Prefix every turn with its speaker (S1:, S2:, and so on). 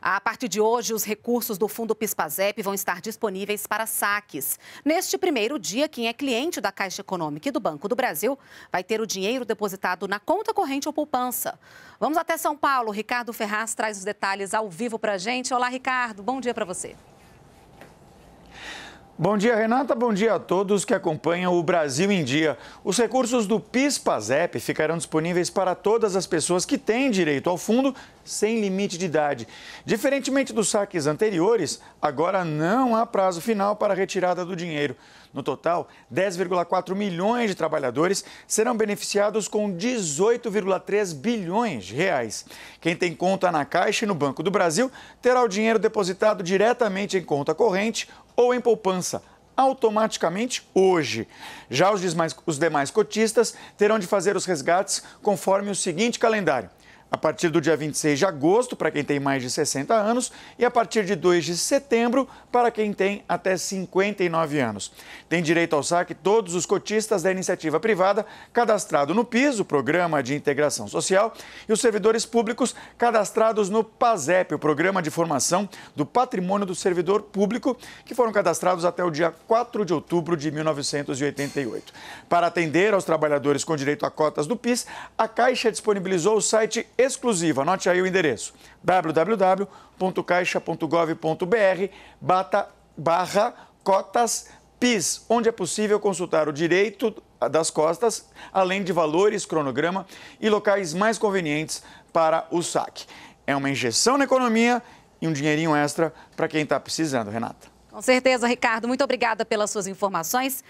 S1: A partir de hoje, os recursos do Fundo PISPAZEP vão estar disponíveis para saques. Neste primeiro dia, quem é cliente da Caixa Econômica e do Banco do Brasil vai ter o dinheiro depositado na conta corrente ou poupança. Vamos até São Paulo. Ricardo Ferraz traz os detalhes ao vivo para a gente. Olá, Ricardo. Bom dia para você.
S2: Bom dia, Renata. Bom dia a todos que acompanham o Brasil em Dia. Os recursos do PIS-PASEP ficarão disponíveis para todas as pessoas que têm direito ao fundo sem limite de idade. Diferentemente dos saques anteriores, agora não há prazo final para a retirada do dinheiro. No total, 10,4 milhões de trabalhadores serão beneficiados com 18,3 bilhões de reais. Quem tem conta na Caixa e no Banco do Brasil terá o dinheiro depositado diretamente em conta corrente ou em poupança automaticamente hoje. Já os demais, os demais cotistas terão de fazer os resgates conforme o seguinte calendário: a partir do dia 26 de agosto, para quem tem mais de 60 anos, e a partir de 2 de setembro, para quem tem até 59 anos. Tem direito ao saque todos os cotistas da iniciativa privada cadastrado no PIS, o Programa de Integração Social, e os servidores públicos cadastrados no PASEP, o Programa de Formação do Patrimônio do Servidor Público, que foram cadastrados até o dia 4 de outubro de 1988. Para atender aos trabalhadores com direito a cotas do PIS, a Caixa disponibilizou o site exclusiva. Anote aí o endereço: www.caixa.gov.br barra cotas PIS, onde é possível consultar o direito das costas, além de valores, cronograma e locais mais convenientes para o saque. É uma injeção na economia e um dinheirinho extra para quem está precisando, Renata.
S1: Com certeza, Ricardo. Muito obrigada pelas suas informações.